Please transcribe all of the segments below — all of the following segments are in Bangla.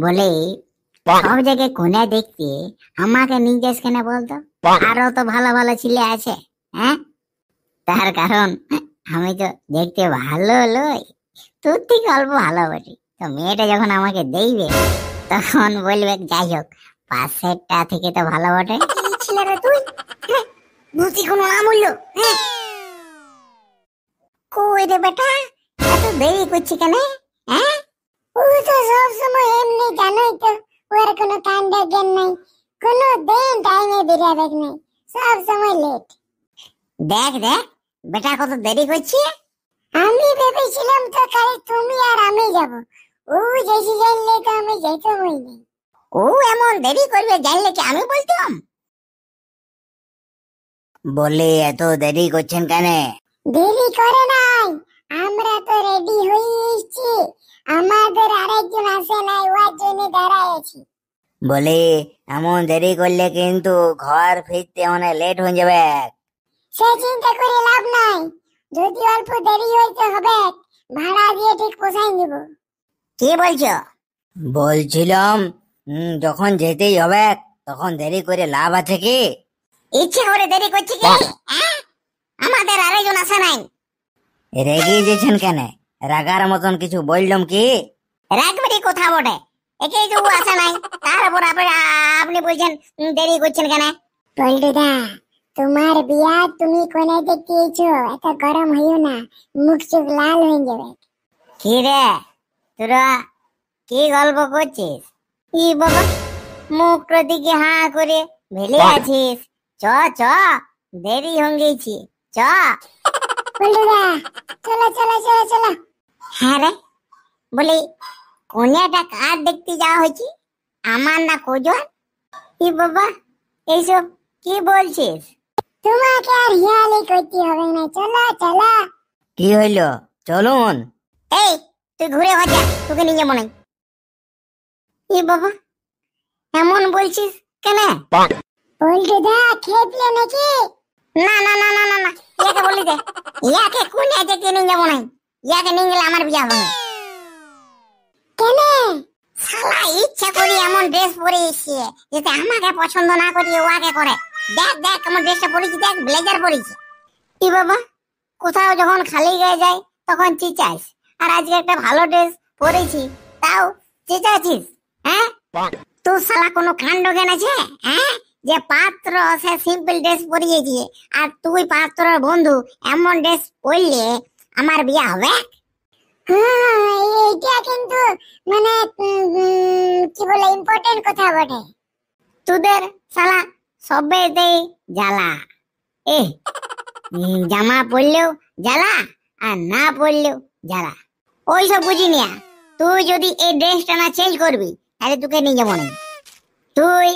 বলে সব জায়গায় কোনে দেখতে আমাকে নিয়ে কেন বলতো আরো তো ভালো ভালো ছেলে আছে হ্যাঁ তার কারণ আমি তো দেখতে ভালো লই তোর থেকে অল্প ভালো বটি তো মেয়েটা যখন আমাকে দেইবে তখন বলবে যাই হোক পাশেরটা থেকে তো ভালো বটে ছেলেরা তুই ভূতি হ্যাঁ? কোনো নাম হ্যাঁ? কই রে বেটা এত দেরি করছি কেন হ্যাঁ ও তো সবসময় এমনি তো ওর কোনো কাণ্ড জ্ঞান নাই কোনো দিন টাইমে নাই লেট দেখ দেখ বেটা কত দেরি আমি ভেবেছিলাম তো খালি তুমি আর আমি যাব ও যেসি জানলে তো আমি যেতে ও এমন দেরি করবে জানলে কি আমি বলতাম বলে এত দেরি করছেন কেন দেরি করে নাই আমরা তো রেডি হই বলি এমন দেরি করলে কিন্তু ঘর ফিরতে অনেক লেট হয়ে যাবে সে চিন্তা করে লাভ নাই যদি অল্প দেরি হইতে হবে ভাড়া দিয়ে ঠিক পোষাই নিব কি বলছো বলছিলাম যখন যেতেই হবে তখন দেরি করে লাভ আছে কি ইচ্ছে করে দেরি করছি কি আমাদের আরেকজন আসে নাই রেগে গেছেন কেন রাগার মতন কিছু বললাম কি রাগবারই কথা বটে একেই তো আসা নাই তার উপর আপনি বলছেন দেরি করছেন কেন পল্টুদা তোমার বিয়া তুমি কোনে দেখিয়েছো এত গরম হইও না মুখ চোখ লাল হয়ে যাবে কি রে তোরা কি গল্প করছিস ই বাবা মুখ দিকে হা করে ভেলে আছিস চ চ দেরি হয়ে গেছি চ পল্টুদা চলো চলো চলো চলো হ্যাঁ রে বলি কন্যাটা কার দেখতে যাওয়া হয়েছে আমার না কোজন কি বাবা এইসব কি বলছিস তোমাকে আর হিয়ালি করতে হবে না চলো চলো কি হইলো চলুন এই তুই ঘুরে হজা তোকে নিয়ে যাবো না এ বাবা এমন বলছিস কেন বলতে দা খেয়ে দিলে নাকি না না না না না ইয়াকে বলি দে ইয়াকে কোন এতে নিয়ে যাব না ইয়াকে নিয়ে গেলে আমার বিয়া হবে কেন শালা ইচ্ছা করি এমন ড্রেস পরে এসে আমাকে পছন্দ না করি করে দেখ দেখ আমার ড্রেসটা পরেছি দেখ ব্লেজার পরেছি বাবা কোথাও যখন খালি গায়ে তখন আর আজকে একটা ভালো ড্রেস পরেছি তাও হ্যাঁ তোর শালা কোনো কাণ্ড কেনেছে হ্যাঁ যে পাত্র সে সিম্পল ড্রেস পরিয়েছে আর তুই পাত্রর বন্ধু এমন ড্রেস পরলে আমার বিয়া হবে হ্যাঁ, এটা কিন্তু মানে কি বলে ইম্পর্টেন্ট কথা বটে তোদের শালা সবে দেই জ্বালা এ জামা পরলেও জ্বালা আর না পরলেও জ্বালা ওইসব বুঝি নিয়া তুই যদি এই ড্রেসটা না চেঞ্জ করবি তাহলে তোকে নিয়ে যাবো না তুই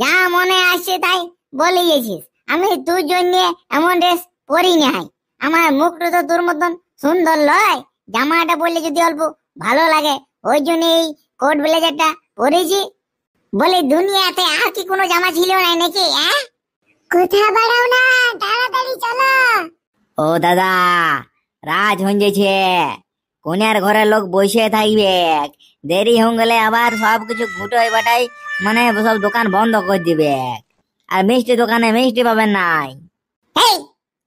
যা মনে আসছে তাই বলে গেছিস আমি তোর জন্য এমন ড্রেস পরি নাই আমার মুখটা তো তোর মতন সুন্দর লয় জামাটা পরলে যদি অল্প ভালো লাগে ওই জন্য এই কোট ব্লেজারটা পরেছি বলে দুনিয়াতে আর কি কোনো জামা ছিল না নাকি কোথা বাড়াও না তাড়াতাড়ি চলো ও দাদা রাজ হঞ্জেছে কোনার ঘরে লোক বসে থাকবে দেরি হয়ে গেলে আবার সব কিছু ঘুটোয় বাটাই মানে সব দোকান বন্ধ করে দিবে আর মিষ্টি দোকানে মিষ্টি পাবেন নাই এই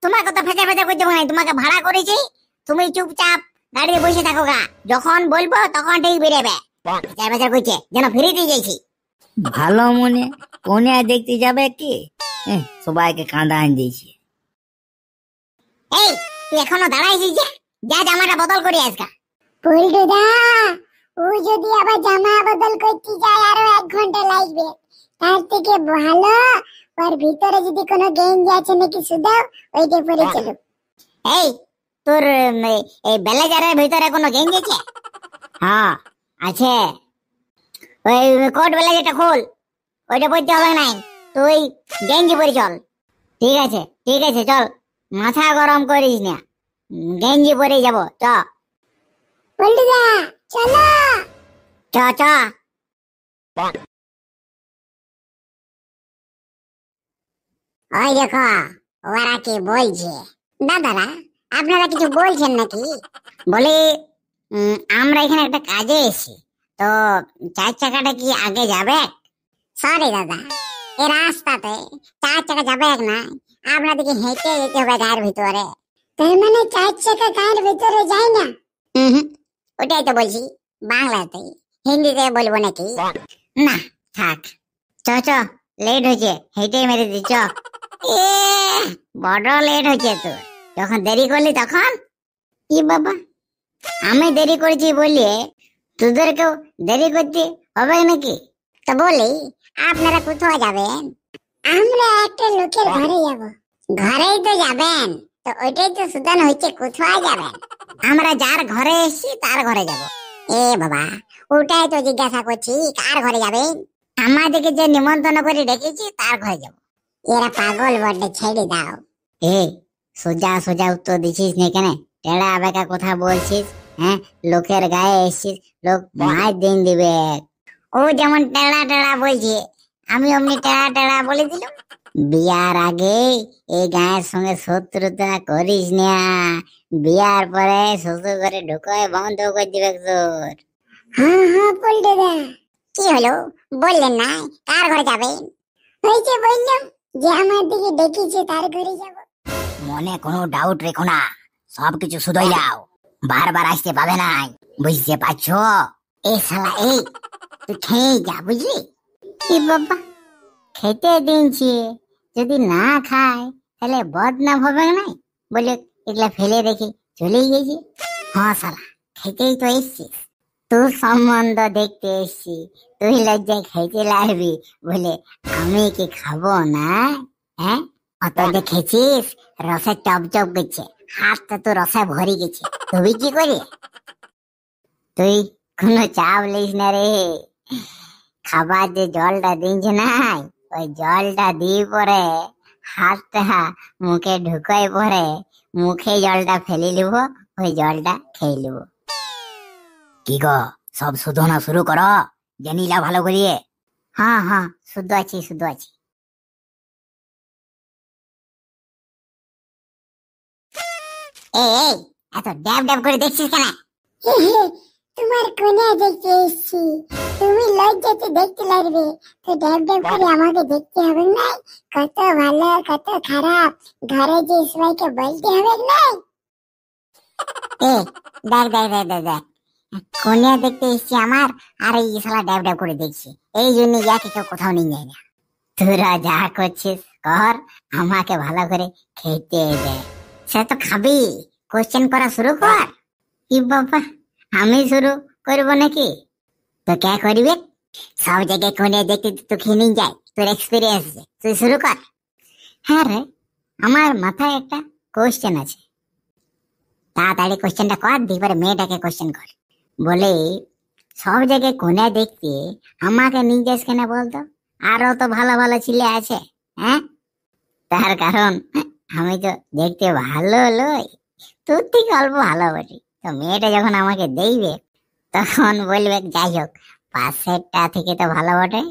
তোমার কথা ফেঁচা ফেঁচা করে দেবো নাই তোমাকে ভাড়া করেছি তুমি চুপচাপ দাঁড়িয়ে বসে থাকো গা যখন বলবো তখন ঠিক বেরেবে চার বাজার কইছে যেন ফিরিতে যাইছি ভালো মনে কোনে দেখতে যাবে কি সবাইকে কাঁদা আন দিয়েছি এই তুই এখনো দাঁড়াইছিস যে যা জামাটা বদল করে আসগা পল্টু দা ও যদি আবার জামা বদল করতে যায় আরো এক ঘন্টা লাগবে তার থেকে ভালো ওর ভিতরে যদি কোনো গেঞ্জি আছে নাকি শুধাও ওইটা পরে চলো এই তোর এই ব্লেজারের ভিতরে কোনো গেঞ্জি আছে হ্যাঁ আছে ওই কোট ব্লেজারটা খোল ওইটা পড়তে হবে নাই তুই গেঞ্জি পরে চল ঠিক আছে ঠিক আছে চল মাথা গরম করিস না গেঞ্জি পরে যাব চ বন্ধুরা চলো চ চ ওই দেখো ওরা কি বলছে দাদারা আপনারা কিছু বলছেন নাকি বলে আমরা এখানে একটা কাজে এসেছি তো চার চাকাটা কি আগে যাবে সরি দাদা এ রাস্তাতে চার চাকা যাবে এক না আপনাদেরকে হেঁটে যেতে হবে গায়ের ভিতরে তার মানে চার চাকা গায়ের ভিতরে যায় না হুম ওটাই তো বলছি বাংলাতে হিন্দিতে বলবো নাকি না থাক চ চ লেট হয়েছে হেঁটেই মেরে দিচ্ছ বড় লেট হয়েছে তোর যখন দেরি করলি তখন ই বাবা আমি দেরি করেছি বলিয়ে তোদেরকেও দেরি করতে হবে নাকি তো বলি আপনারা কোথাও যাবেন আমরা একটা লোকের ঘরে যাব ঘরেই তো যাবেন তো ওইটাই তো সুদান হচ্ছে কোথাও যাবেন আমরা যার ঘরে এসেছি তার ঘরে যাব এ বাবা ওটাই তো জিজ্ঞাসা করছি কার ঘরে যাবেন আমাদেরকে যে নিমন্ত্রণ করে ডেকেছি তার ঘরে যাব এরা পাগল বটে ছেড়ে দাও এই সোজা সোজা উত্তর দিছিস না কেন টেড়া বেকা কথা বলছিস হ্যাঁ লোকের গায়ে এসছিস লোক মায়ের দিন দিবে ও যেমন টেড়া টেড়া বলছে আমি অমনি টেড়া টেড়া বলে দিলাম বিয়ার আগে এই গায়ের সঙ্গে শত্রুতা করিস না বিয়ার পরে শ্বশুর ঘরে ঢুকোয় বন্ধ করে দিবে তোর হ্যাঁ হ্যাঁ বল দা কি হলো বললেন না কার ঘরে যাবেন হয়েছে বললাম যে আমার দিকে দেখেছে তার ঘরে যাবো মনে কোনো ডাউট রেখো না সবকিছু শুধু যাও বারবার আসতে পাবে নাই বুঝতে পারছো এ শালা এই তুই খেয়ে যা বুঝলি কি বাবা খেতে দিনছি যদি না খায় তাহলে বদনাম হবে নাই বলে এগুলা ফেলে রেখে চলেই গেছি হ্যাঁ শালা খেতেই তো এসছি তোর সম্বন্ধ দেখতে এসছি তুই লজ্জায় খেতে লাগবি বলে আমি কি খাবো না হ্যাঁ অত যে খেছিস রসে টপ টপ গেছে হাতটা তো রসে ভরে গেছে তুই কি করি তুই কোনো চাপ লিস না রে খাবার যে জলটা দিনছে ওই জলটা দিয়ে পরে হাতটা মুখে ঢুকাই পরে মুখে জলটা ফেলে নিব ওই জলটা খেয়ে নিব কি গো সব শুধোনা শুরু করো জানিলা ভালো করিয়ে হ্যাঁ হ্যাঁ শুদ্ধ আছি শুদ্ধ আছি এই এত ড্যাব ড্যাব করে দেখছিস কেন তোমার কোনে দেখতে এসছি তুমি লজ্জাতে দেখতে লাগবে তো ড্যাব ড্যাব করে আমাকে দেখতে হবে না কত ভালো কত খারাপ ঘরে যে সবাইকে বলতে হবে না দেখতে এসছি আমার আর এই শালা ড্যাব ড্যাব করে দেখছি এই জন্য ইয়াকে কেউ কোথাও নিয়ে যায় না তোরা যা করছিস কর আমাকে ভালো করে খেতে দেয় সে তো খাবি কোশ্চেন করা শুরু কর কি বাবা আমি শুরু করব নাকি তো কে করবে সব জায়গায় কোনে দেখতে তো খেয়ে যায় তোর এক্সপিরিয়েন্স আছে তুই শুরু কর হ্যাঁ রে আমার মাথায় একটা কোশ্চেন আছে তাড়াতাড়ি কোশ্চেনটা কর দি পরে মেয়েটাকে কোশ্চেন কর বলে সব জায়গায় কোনে দেখতে আমাকে নিয়ে কেন বলতো আরো তো ভালো ভালো ছেলে আছে হ্যাঁ তার কারণ আমি তো দেখতে ভালো লই তোর থেকে অল্প বলি তো মেয়েটা যখন আমাকে দেইবে তখন বলবে যাই হোক পাশেরটা থেকে তো ভালো বটে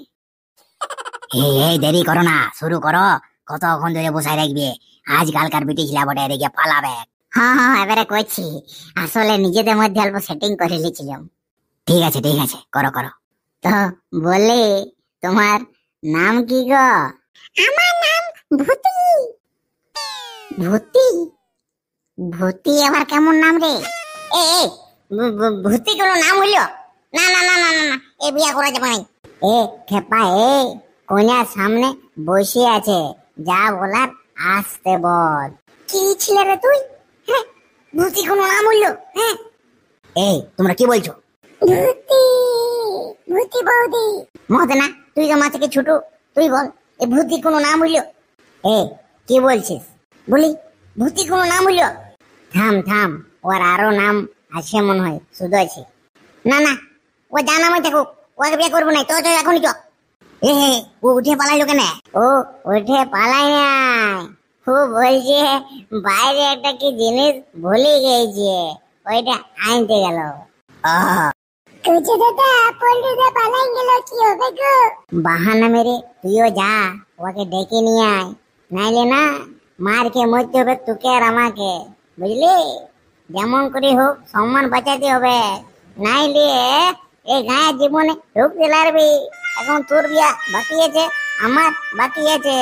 এই এই দেরি করো না শুরু করো কতক্ষণ ধরে বসাই রাখবে আজকালকার ব্রিটিশ বটে এদিকে পালাবে হ্যাঁ হ্যাঁ, হ্যাঁ এবারে করছি আসলে নিজেদের মধ্যে অল্প সেটিং করে নিয়েছিলাম ঠিক আছে ঠিক আছে করো করো তো বলে তোমার নাম কি গো আমার নাম ভূতি ভূতি ভূতি আবার কেমন নাম রে এ ভূতি কোনো নাম হইল না না না না না এ বিয়া করা যাবে না এ খেপা এ কন্যার সামনে বসে আছে যা বলার আসতে বল কি ছিলে রে তুই হ্যাঁ ভূতি কোনো নাম হইল হ্যাঁ এই তোমরা কি বলছো ভূতি ভূতি বৌদি মদ না তুই তো থেকে ছোট তুই বল এ ভূতি কোনো নাম হইল এ কি বলছিস বলি ভূতি কোনো নাম হইল থাম থাম ওর আরো নাম আছে মনে হয় শুধু আছে না না ও যা নামে থাকুক ওকে বিয়ে করবো না তো তো এখনই তো এ হে ও উঠে পালাইলো কেন ও উঠে পালাই নাই ও বলছে বাইরে একটা কি জিনিস ভুলে গেছে ওইটা আনতে গেল তুই বাহানা মেরে তুইও যা ওকে ডেকে নিয়ে আয় নাইলে না মার খেয়ে মরতে হবে তোকে আর আমাকে বুঝলি যেমন করে হোক সম্মান বাঁচাতে হবে নাইলে এই গায়ের জীবনে ঢুকতে লাগবি এখন তোর বিয়া বাকি আছে আমার বাকি আছে